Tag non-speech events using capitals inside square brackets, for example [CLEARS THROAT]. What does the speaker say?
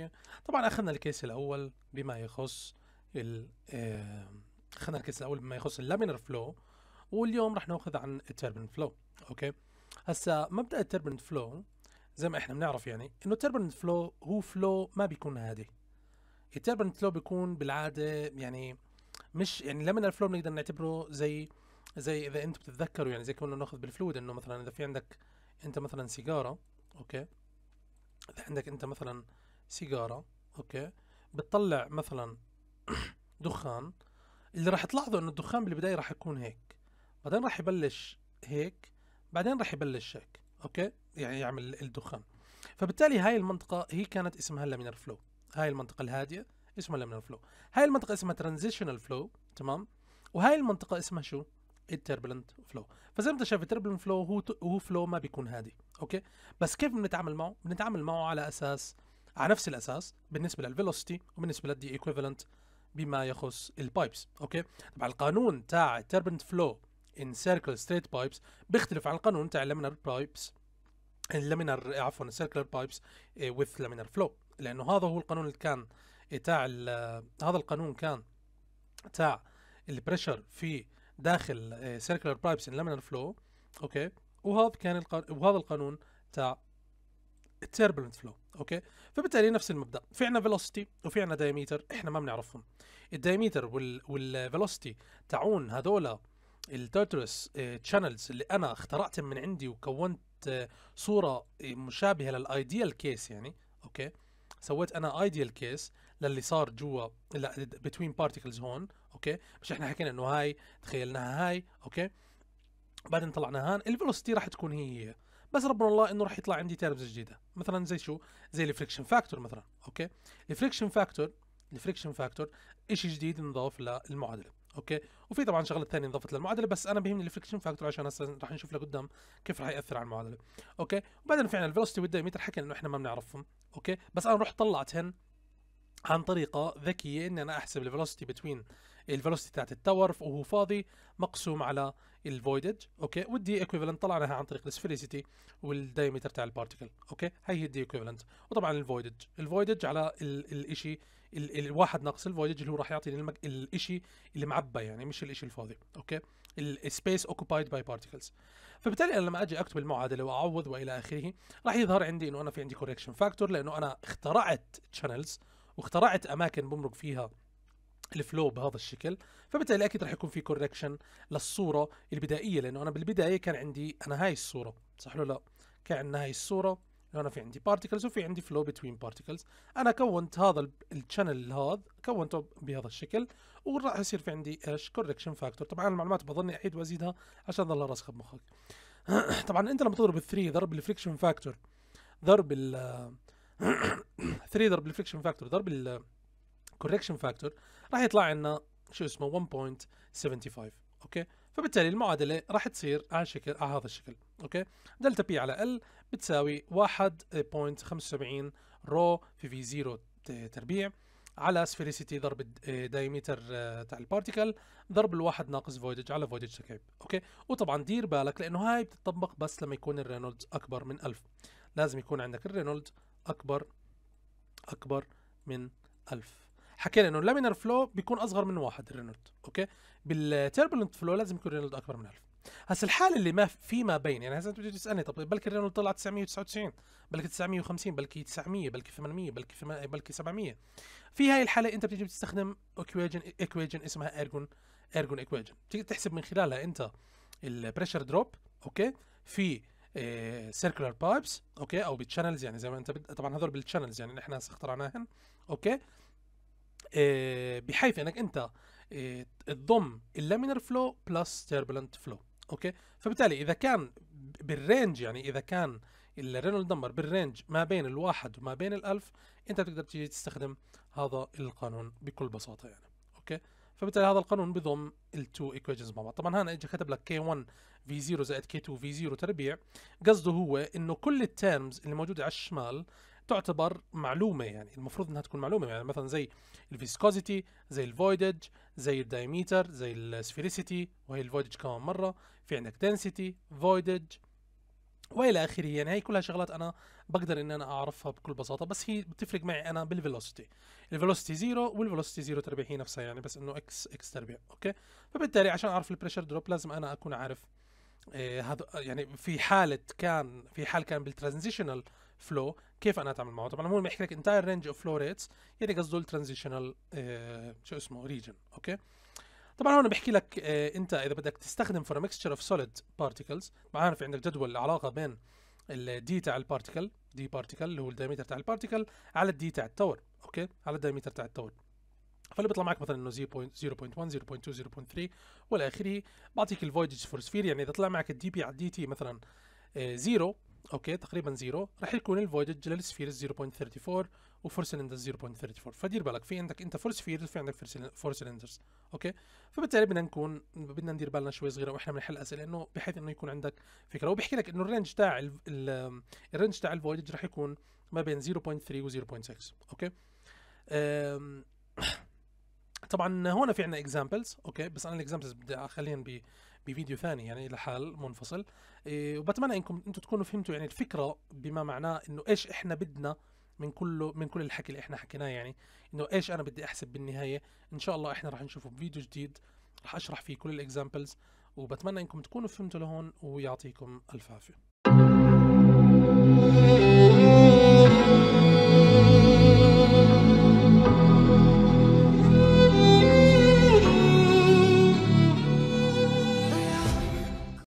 العافيه طبعا اخذنا الكيس الاول بما يخص ال آه، اخذنا الكيس الاول بما يخص اللامينر فلو واليوم رح ناخذ عن التربن فلو اوكي هسا مبدا التربن فلو زي ما احنا بنعرف يعني انه التربن فلو هو فلو ما بيكون هادي التربن فلو بيكون بالعاده يعني مش يعني اللامينر فلو بنقدر نعتبره زي زي اذا انتم بتتذكروا يعني زي كنا ناخذ بالفلويد انه مثلا اذا في عندك انت مثلا سيجاره اوكي اذا عندك انت مثلا سيجاره اوكي بتطلع مثلا [CLEARS THROAT] دخان اللي راح تلاحظوا انه الدخان بالبدايه راح يكون هيك بعدين راح يبلش هيك بعدين راح يبلش هيك اوكي يعني يعمل الدخان فبالتالي هاي المنطقه هي كانت اسمها لامينر فلو هاي المنطقه الهاديه اسمها لامينر فلو هاي المنطقه اسمها ترانزيشنال فلو تمام وهاي المنطقه اسمها شو التربلنت فلو فزي ما انت شايف التربلنت فلو هو هو فلو ما بيكون هادي اوكي بس كيف بنتعامل معه بنتعامل معه على اساس على نفس الاساس بالنسبه للفيلوسيتي وبالنسبه للدي ايكويفالنت بما يخص البايبس اوكي طبعا القانون تاع التربنت فلو ان سيركل ستريت بايبس بيختلف عن القانون تاع اللامينر بايبس اللامينر عفوا السيركلر بايبس وذ لامينر فلو لانه هذا هو القانون اللي كان آه، تاع آه، هذا القانون كان تاع البريشر في داخل سيركلر بايبس ان لامينر فلو اوكي وهذا كان وهذا القانون تاع التيربلنت فلو اوكي فبالتالي نفس المبدا في عندنا فيلوسيتي وفي عندنا دايميتر احنا ما بنعرفهم الدايميتر والفيلوستي والفيلوسيتي تعون هذولا التوترس تشانلز اللي انا اخترعتهم من عندي وكونت آه، صوره آه، مشابهه للايديال كيس يعني اوكي سويت انا ايديال كيس للي صار جوا بتوين بارتيكلز هون اوكي مش احنا حكينا انه هاي تخيلناها هاي اوكي بعدين طلعنا هان الفيلوسيتي راح تكون هي هي بس ربنا الله انه راح يطلع عندي تيرمز جديده مثلا زي شو زي الفريكشن فاكتور مثلا اوكي الفريكشن فاكتور الفريكشن فاكتور شيء جديد انضاف للمعادله اوكي وفي طبعا شغله ثانيه انضافت للمعادله بس انا بيهمني الفريكشن فاكتور عشان هسه راح نشوف لقدام كيف راح ياثر على المعادله اوكي وبعدين فعلا الفيلوسيتي والدايمتر حكينا انه احنا ما بنعرفهم اوكي بس انا رحت طلعت هن عن طريقة ذكية ان انا احسب الفيلوسيتي بتوين الفيلوسيتي تاعت التاور وهو فاضي مقسوم على الفويدج اوكي والدي ايكويفالنت طلعناها عن طريق السفيريسيتي والدايمتر تاع البارتيكل اوكي هي هي الدي ايكويفالنت وطبعا الفويدج الفويدج على الشيء الواحد ناقص الفويدج اللي هو راح يعطيني المك... الشيء اللي معبى يعني مش الشيء الفاضي اوكي السبيس اوكوبايد باي بارتيكلز فبالتالي انا لما اجي اكتب المعادله واعوض والى اخره راح يظهر عندي انه انا في عندي كوريكشن فاكتور لانه انا اخترعت تشانلز واخترعت اماكن بمرق فيها الفلو بهذا الشكل فبالتالي اكيد راح يكون في كوركشن للصوره البدائيه لانه انا بالبدايه كان عندي انا هاي الصوره صح ولا لا كان عندنا هاي الصوره انا في عندي بارتكلز وفي عندي فلو بتوين بارتكلز انا كونت هذا الشانل هذا كونته بهذا الشكل وراح يصير في عندي ايش كوركشن فاكتور طبعا المعلومات بظني اعيد وازيدها عشان ظلها راسخه بمخك [CLEARS THROAT] طبعا انت لما تضرب الثري ضرب الفريكشن فاكتور ضرب ال 3 ضرب الفريكشن فاكتور ضرب الكوركشن فاكتور راح يطلع لنا شو اسمه 1.75 اوكي فبالتالي المعادله راح تصير على شكل على هذا الشكل اوكي دلتا بي على ال بتساوي 1.75 رو في في 0 تربيع على سفيريسيتي ضرب الدايمتر آه، آه، تاع البارتيكل ضرب الواحد ناقص فويدج على فويدج سكيب اوكي وطبعا دير بالك لانه هاي بتطبق بس لما يكون الرينولد اكبر من 1000 لازم يكون عندك الرينولد اكبر اكبر من 1000 حكينا انه اللامينر فلو بيكون اصغر من واحد الرينولد اوكي بالتربلنت فلو لازم يكون رينولد اكبر من 1000 هسه الحاله اللي ما فيما بين يعني هسه انت بتجي تسالني طب بلكي رينولد طلع 999 بلكي 950 بلكي 900 بلكي 800 بلكي بلكي 700 في هاي الحاله انت بتجي بتستخدم اكويجن اكويجن اسمها ارجون ارجون اكويجن تحسب من خلالها انت البريشر دروب اوكي في سيركلر آه، بايبس اوكي او بالشانلز يعني زي ما انت طبعا هذول بالشانلز يعني احنا اخترعناهن اوكي إيه بحيث انك انت إيه تضم اللامينر فلو بلس تيربلنت فلو اوكي فبالتالي اذا كان بالرينج يعني اذا كان الرينول نمبر بالرينج ما بين الواحد وما بين الألف انت بتقدر تيجي تستخدم هذا القانون بكل بساطه يعني اوكي فبالتالي هذا القانون بضم التو ايكويشنز مع بعض طبعا هنا اجى كتب لك كي 1 في 0 زائد كي 2 في 0 تربيع قصده هو انه كل التيرمز اللي موجوده على الشمال تعتبر معلومه يعني المفروض انها تكون معلومه يعني مثلا زي الفيسكوزيتي زي الفويدج زي الدايميتر زي السفيريسيتي وهي الفويدج كمان مره في عندك دنسيتي فويدج والى اخره يعني هي كلها شغلات انا بقدر ان انا اعرفها بكل بساطه بس هي بتفرق معي انا بالفيلوسيتي الفيلوسيتي زيرو والفيلوسيتي زيرو تربيع هي نفسها يعني بس انه اكس اكس تربيع اوكي فبالتالي عشان اعرف البريشر دروب لازم انا اكون عارف إيه هذا يعني في حاله كان في حال كان بالترانزيشنال فلو كيف انا اتعامل معه طبعا هو بيحكي لك انتاير رينج اوف فلو ريتس يعني قصده الترانزيشنال إيه شو اسمه ريجن اوكي طبعا هون بحكي لك آه، انت اذا بدك تستخدم فور ميكستشر اوف سوليد بارتيكلز معناها في عندك جدول العلاقه بين الدي تاع البارتيكل دي بارتيكل اللي هو الدايمتر تاع البارتيكل على الدي تاع التور اوكي على الدايمتر تاع التور فاللي بيطلع معك مثلا انه 0.1 0.2 0.3 والى اخره بعطيك الفويدج فور سفير يعني اذا طلع معك الدي بي على الدي تي مثلا 0 آه، اوكي تقريبا 0 راح يكون الفويدج للسفير 0.34 وفور سلندرز 0.34 فدير بالك في عندك انت فورس سفير في عندك فور سلندرز اوكي فبالتالي بدنا نكون بدنا ندير بالنا شوي صغيره واحنا بنحل اسئله انه بحيث انه يكون عندك فكره وبحكي لك انه الرينج تاع الرينج تاع الفولتج راح يكون ما بين 0.3 و 0.6 اوكي [COUGHS] طبعا هون في عندنا اكزامبلز اوكي بس انا الاكزامبلز بدي اخليهم بفيديو ثاني يعني لحال منفصل إيه وبتمنى انكم انتم تكونوا فهمتوا يعني الفكره بما معناه انه ايش احنا بدنا من كله من كل الحكي اللي احنا حكيناه يعني انه ايش انا بدي احسب بالنهايه ان شاء الله احنا راح نشوفه بفيديو جديد راح اشرح فيه كل الاكزامبلز وبتمنى انكم تكونوا فهمتوا لهون ويعطيكم الف عافيه